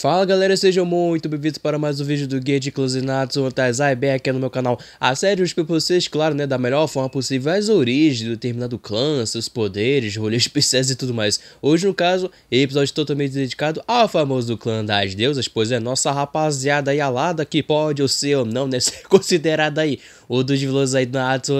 Fala galera, sejam muito bem-vindos para mais um vídeo do Gate de Closinato Tazai aqui no meu canal. A série eu explico pra vocês, claro, né, da melhor forma possível as origens do determinado clã, seus poderes, rolês especiais e tudo mais. Hoje, no caso, episódio totalmente dedicado ao famoso clã das deusas, pois é, nossa rapaziada aí alada que pode ou ser ou não, né, ser considerada aí o dos vilões aí do Natsu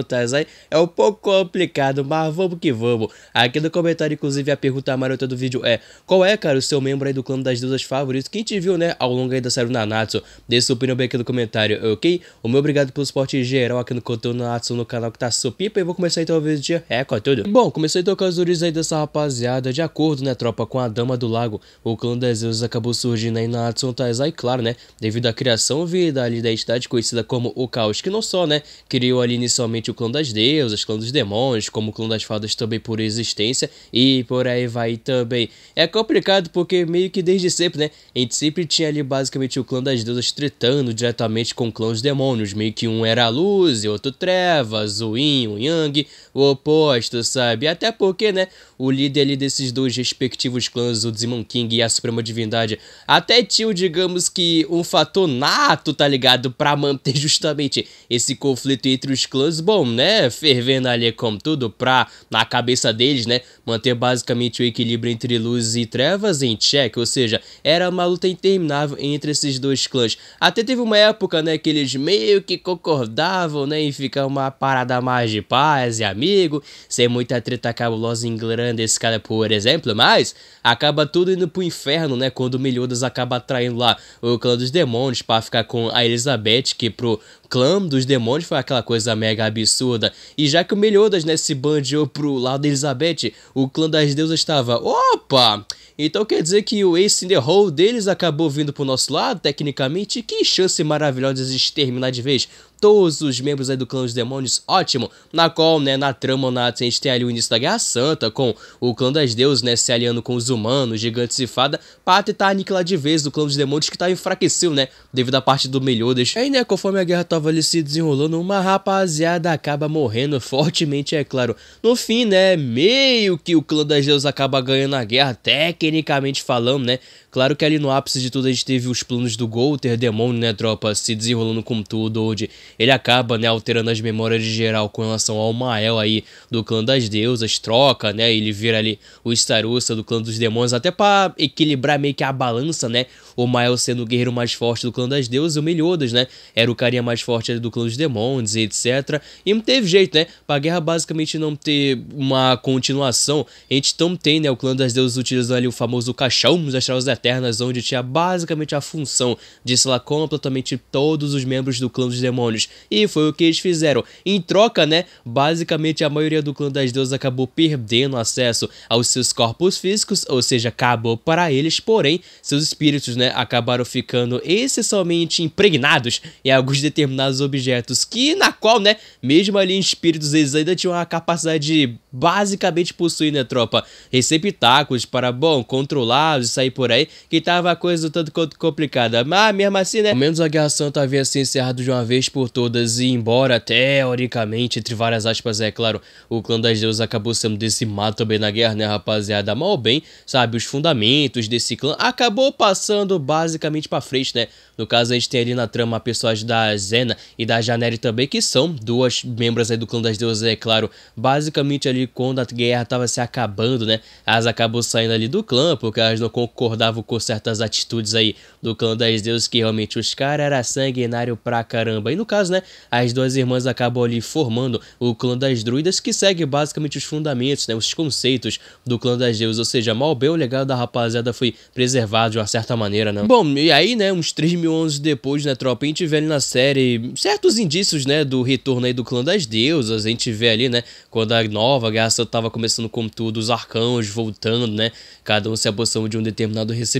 é um pouco complicado, mas vamos que vamos. Aqui no comentário, inclusive, a pergunta marota do vídeo é: qual é, cara, o seu membro aí do clã das deusas favorito? isso que a gente viu, né, ao longo aí da série Nanatsu. Deixa sua opinião bem aqui no comentário, ok? O meu obrigado pelo suporte geral aqui no conteúdo Nanatsu no canal que tá supipa e vou começar então o vídeo de recorde tudo. Bom, comecei então com as origens aí dessa rapaziada, de acordo, né, tropa, com a Dama do Lago, o clã das deuses acabou surgindo aí na Natsu Taizai, claro, né, devido à criação vida ali da entidade conhecida como o Caos, que não só, né, criou ali inicialmente o clã das deusas, clã dos demônios, como o clã das fadas também por existência e por aí vai também. É complicado porque meio que desde sempre, né, gente sempre tinha ali basicamente o clã das deusas tretando diretamente com o clã dos demônios. Meio que um era a luz e outro trevas, o yin, o yang, o oposto, sabe? Até porque, né, o líder ali desses dois respectivos clãs, o Demon King e a Suprema Divindade, até tinha, digamos que, um fator nato, tá ligado? Pra manter justamente esse conflito entre os clãs, bom, né, fervendo ali como tudo pra, na cabeça deles, né, manter basicamente o equilíbrio entre luz e trevas em check, ou seja, era uma luta interminável entre esses dois clãs. Até teve uma época, né, que eles meio que concordavam, né, em ficar uma parada mais de paz e amigo, sem muita treta cabulosa engrande esse cara, por exemplo, mas acaba tudo indo pro inferno, né, quando Meliodas acaba atraindo lá o clã dos demônios para ficar com a Elizabeth, que pro clã dos demônios foi aquela coisa mega absurda. E já que o Meliodas, né, se bandeou pro lado da Elizabeth, o clã das deusas estava, opa, então quer dizer que o Ace in the Hole deles acabou vindo pro nosso lado, tecnicamente. Que chance maravilhosa de exterminar de vez todos os membros aí do clã dos demônios, ótimo. Na qual, né, na trama na, a gente tem ali o início da Guerra Santa, com o clã das deuses, né, se aliando com os humanos, gigantes e fada, pra tentar aniquilar de vez o clã dos demônios que tá enfraquecido, né, devido à parte do Meliodas. E aí, né, conforme a guerra tava ali se desenrolando, uma rapaziada acaba morrendo fortemente, é claro. No fim, né, meio que o clã das deuses acaba ganhando a guerra, até que tecnicamente falando, né? Claro que ali no ápice de tudo a gente teve os planos do Golter, Demônio, né, tropa, se desenrolando com tudo, onde ele acaba, né, alterando as memórias de geral com relação ao Mael aí do clã das deusas, troca, né, ele vira ali o Starussa do clã dos demônios, até para equilibrar meio que a balança, né, o Mael sendo o guerreiro mais forte do clã das deusas, o Meliodas, né, era o carinha mais forte ali do clã dos demônios, etc. E não teve jeito, né, pra guerra basicamente não ter uma continuação, a gente então tem, né, o clã das deusas utilizando ali o famoso caixão dos astrais da onde tinha basicamente a função de selar completamente todos os membros do clã dos demônios. E foi o que eles fizeram. Em troca, né, basicamente a maioria do clã das deusas acabou perdendo acesso aos seus corpos físicos, ou seja, acabou para eles, porém, seus espíritos, né, acabaram ficando essencialmente impregnados em alguns determinados objetos, que na qual, né, mesmo ali em espíritos, eles ainda tinham a capacidade de basicamente possuir, né, tropa, receptáculos para, bom, controlá-los e sair por aí, que, tava a coisa do tanto quanto complicada. Mas mesmo assim, né? Pelo menos a Guerra Santa tá havia se encerrado de uma vez por todas, e embora teoricamente, entre várias aspas, é claro, o clã das deusas acabou sendo decimado também na guerra, né, rapaziada? Mal ou bem, sabe, os fundamentos desse clã acabou passando basicamente pra frente, né? No caso, a gente tem ali na trama pessoas da Zena e da Janere também, que são duas membros aí do clã das deusas, é claro. Basicamente ali quando a guerra tava se acabando, né? Elas acabou saindo ali do clã, porque elas não concordavam com certas atitudes aí do clã das deuses, que realmente os caras era sanguinário pra caramba. E no caso, né, as duas irmãs acabam ali formando o clã das druidas, que segue basicamente os fundamentos, né, os conceitos do clã das deuses, ou seja, mal bem o legado da rapaziada foi preservado de uma certa maneira, né. Bom, e aí, né, uns 3 mil anos depois, né, tropa, a gente vê ali na série certos indícios, né, do retorno aí do clã das deusas, a gente vê ali, né, quando a nova Gaça tava começando com tudo, os arcãos voltando, né, cada um se apossando de um determinado esse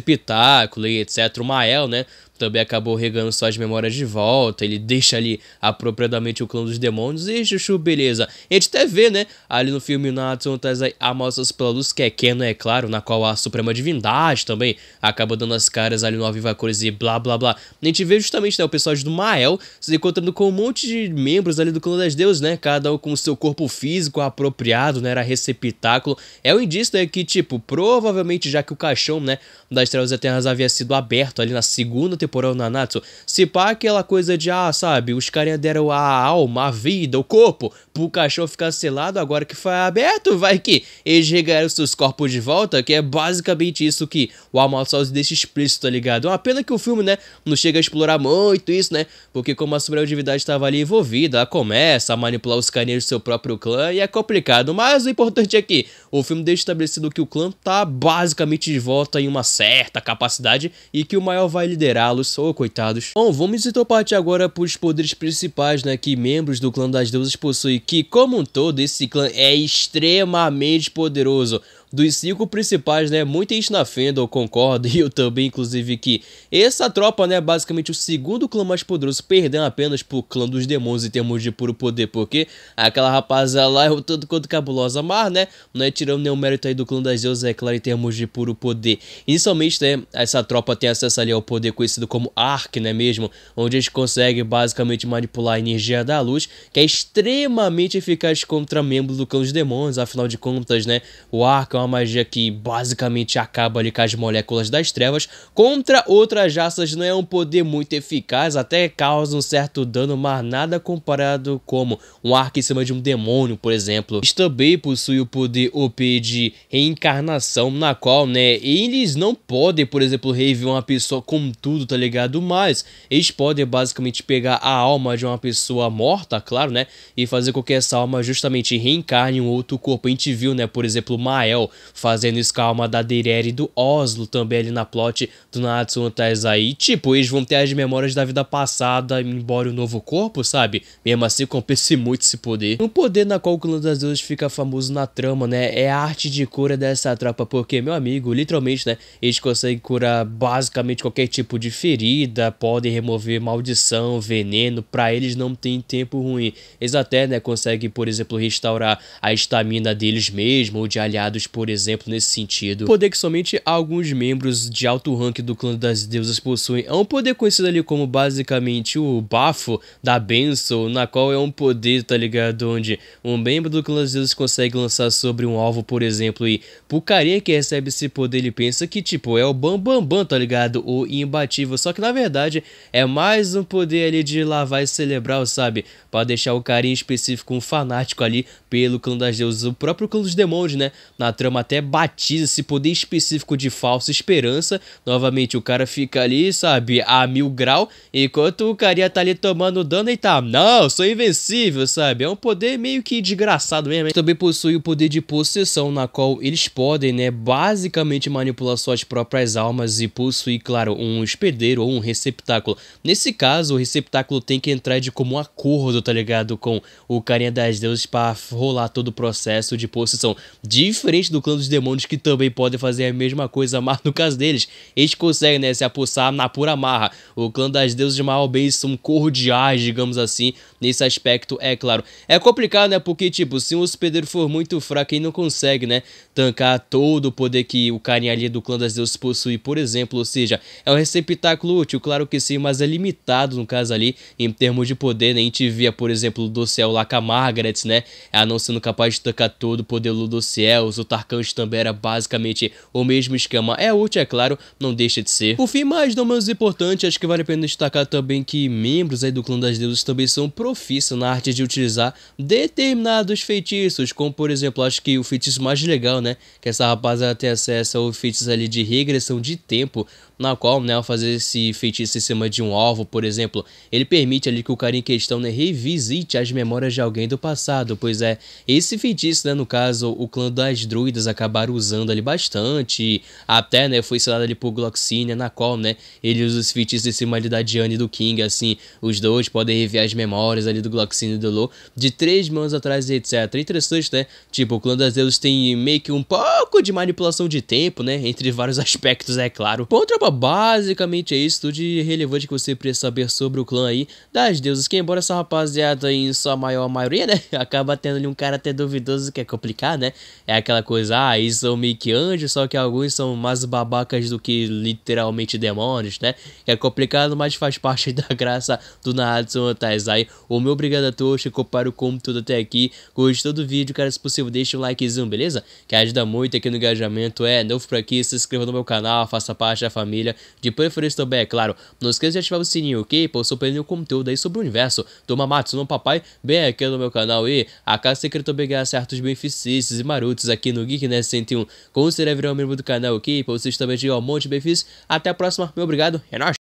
e etc., o Mael, né? também acabou regando suas memórias de volta, ele deixa ali apropriadamente o clã dos demônios e Chuchu, beleza. E a gente até vê, né, ali no filme Natsu traz a amostras pela Luz, que é Keno, é claro, na qual a Suprema Divindade também acaba dando as caras ali no Aviva Cores e blá blá blá. A gente vê justamente né, o pessoal do Mael se encontrando com um monte de membros ali do clã das deuses, né, cada um com seu corpo físico apropriado, né, era receptáculo. É um indício, né, que tipo, provavelmente já que o caixão, né, das Trevas Eternas havia sido aberto ali na segunda temporada porão na Nanatsu, se pá aquela coisa de, ah, sabe, os caras deram a alma, a vida, o corpo, pro cachorro ficar selado agora que foi aberto, vai que eles regaram seus corpos de volta, que é basicamente isso que o Amalsoz deixa explícito, tá ligado? É uma pena que o filme, né, não chega a explorar muito isso, né, porque como a subjetividade estava ali envolvida, ela começa a manipular os carinhas do seu próprio clã e é complicado, mas o importante é que o filme deixa estabelecido que o clã tá basicamente de volta em uma certa capacidade e que o maior vai liderá-lo ou coitados. Bom, vamos então partir agora para os poderes principais, né, que membros do clã das deusas possuem, que como um todo, esse clã é extremamente poderoso dos cinco principais, né? Muita gente na Fendel concorda, e eu também, inclusive, que essa tropa, né? Basicamente o segundo clã mais poderoso, perdendo apenas pro clã dos demônios em termos de puro poder, porque aquela rapaza lá é o tanto quanto cabulosa, mas, né? Não é tirando nenhum mérito aí do clã das deusas, é claro, em termos de puro poder. Inicialmente, né? Essa tropa tem acesso ali ao poder conhecido como Ark, né mesmo? Onde eles conseguem basicamente manipular a energia da luz, que é extremamente eficaz contra membros do clã dos demônios, afinal de contas, né? O Ark é é uma magia que basicamente acaba ali com as moléculas das trevas. Contra outras raças não é um poder muito eficaz, até causa um certo dano, mas nada comparado como um arco em cima de um demônio, por exemplo. Eles também possuem o poder OP de reencarnação, na qual, né, eles não podem, por exemplo, reviver uma pessoa com tudo, tá ligado? Mas eles podem basicamente pegar a alma de uma pessoa morta, claro, né, e fazer com que essa alma justamente reencarne um outro corpo. A gente viu, né, por exemplo, Mael fazendo escalma da Derere e do Oslo também ali na plot do Natsu no Tipo, eles vão ter as memórias da vida passada, embora o novo corpo, sabe? Mesmo assim, compensa muito esse poder. Um poder na qual o clã das deuses fica famoso na trama, né? É a arte de cura dessa tropa, porque, meu amigo, literalmente, né? Eles conseguem curar basicamente qualquer tipo de ferida, podem remover maldição, veneno, pra eles não tem tempo ruim. Eles até, né, conseguem, por exemplo, restaurar a estamina deles mesmos ou de aliados por exemplo, nesse sentido. O poder que somente alguns membros de alto ranking do clã das deusas possuem é um poder conhecido ali como basicamente o bafo da benção, na qual é um poder, tá ligado? Onde um membro do clã das deusas consegue lançar sobre um alvo, por exemplo, e pro carinha é que recebe esse poder, ele pensa que, tipo, é o Bambambam, bam, bam, tá ligado? O imbatível. Só que na verdade é mais um poder ali de lavar e celebrar, sabe? Pra deixar o carinha específico um fanático ali pelo clã das deusas, o próprio clã dos demônios, né? Na trama Fliperama até batiza esse poder específico de falsa esperança. Novamente, o cara fica ali, sabe, a mil grau, enquanto o carinha tá ali tomando dano e tá, não, sou invencível, sabe? É um poder meio que desgraçado mesmo. Ele também possui o poder de possessão, na qual eles podem, né, basicamente manipular suas próprias almas e possuir, claro, um hospedeiro ou um receptáculo. Nesse caso, o receptáculo tem que entrar de como acordo, tá ligado? Com o carinha das deuses para rolar todo o processo de possessão. Diferente do do clã dos demônios que também podem fazer a mesma coisa, mas no caso deles, eles conseguem né, se apossar na pura marra. O clã das deuses Maobens são cordiais, digamos assim, nesse aspecto, é claro. É complicado, né? Porque, tipo, se um hospedeiro for muito fraco, ele não consegue, né? Tancar todo o poder que o carinha ali do clã das deuses possui, por exemplo. Ou seja, é um receptáculo útil, claro que sim, mas é limitado, no caso ali, em termos de poder, né? A gente via, por exemplo, o céu lá com a Margaret, né? Ela não sendo capaz de tancar todo o poder do céu, o Tark Arcanjo também era basicamente o mesmo esquema. É útil, é claro, não deixa de ser. Por fim, mas não menos importante, acho que vale a pena destacar também que membros aí do clã das deuses também são profissos na arte de utilizar determinados feitiços, como por exemplo, acho que o feitiço mais legal, né, que essa rapaziada tem acesso ao é feitiço ali de regressão de tempo, na qual, né, ao fazer esse feitiço em cima de um alvo, por exemplo, ele permite ali que o cara em questão né, revisite as memórias de alguém do passado, pois é, esse feitiço, né, no caso, o clã das druidas acabaram usando ali bastante, até, né, foi selado ali por Gloxine, na qual, né, ele usa os feitiços em cima ali da Diane e do King, assim, os dois podem reviver as memórias ali do Gloxine e do Lo, de três mãos atrás, etc. Interessante, né, tipo, o clã das deuses tem meio que um pouco de manipulação de tempo, né, entre vários aspectos, é claro. Bom então, basicamente é isso tudo de relevante que você precisa saber sobre o clã aí das deusas. Que embora essa rapaziada em sua maior maioria, né, acaba tendo ali um cara até duvidoso que é complicado, né? É aquela coisa, ah, isso são meio que anjos, só que alguns são mais babacas do que literalmente demônios, né? Que é complicado, mas faz parte da graça do Natsu Taizai. O meu obrigado a todos que comparam como tudo até aqui. Gostou do vídeo, cara? Se possível, deixa um likezinho, beleza? Que ajuda muito aqui no engajamento. É novo por aqui, se inscreva no meu canal, faça parte da família família, de preferência também, é claro. Não esqueça de ativar o sininho, ok? Para você perder o conteúdo aí sobre o universo do Mamatsu no Papai, bem aqui no meu canal e a Casa Secreta também ganha certos benefícios e marotos aqui no Geek Nest né, 101. Considere virar um membro do canal, ok? Para vocês também tirar um monte de benefícios. Até a próxima, meu obrigado, é nóis!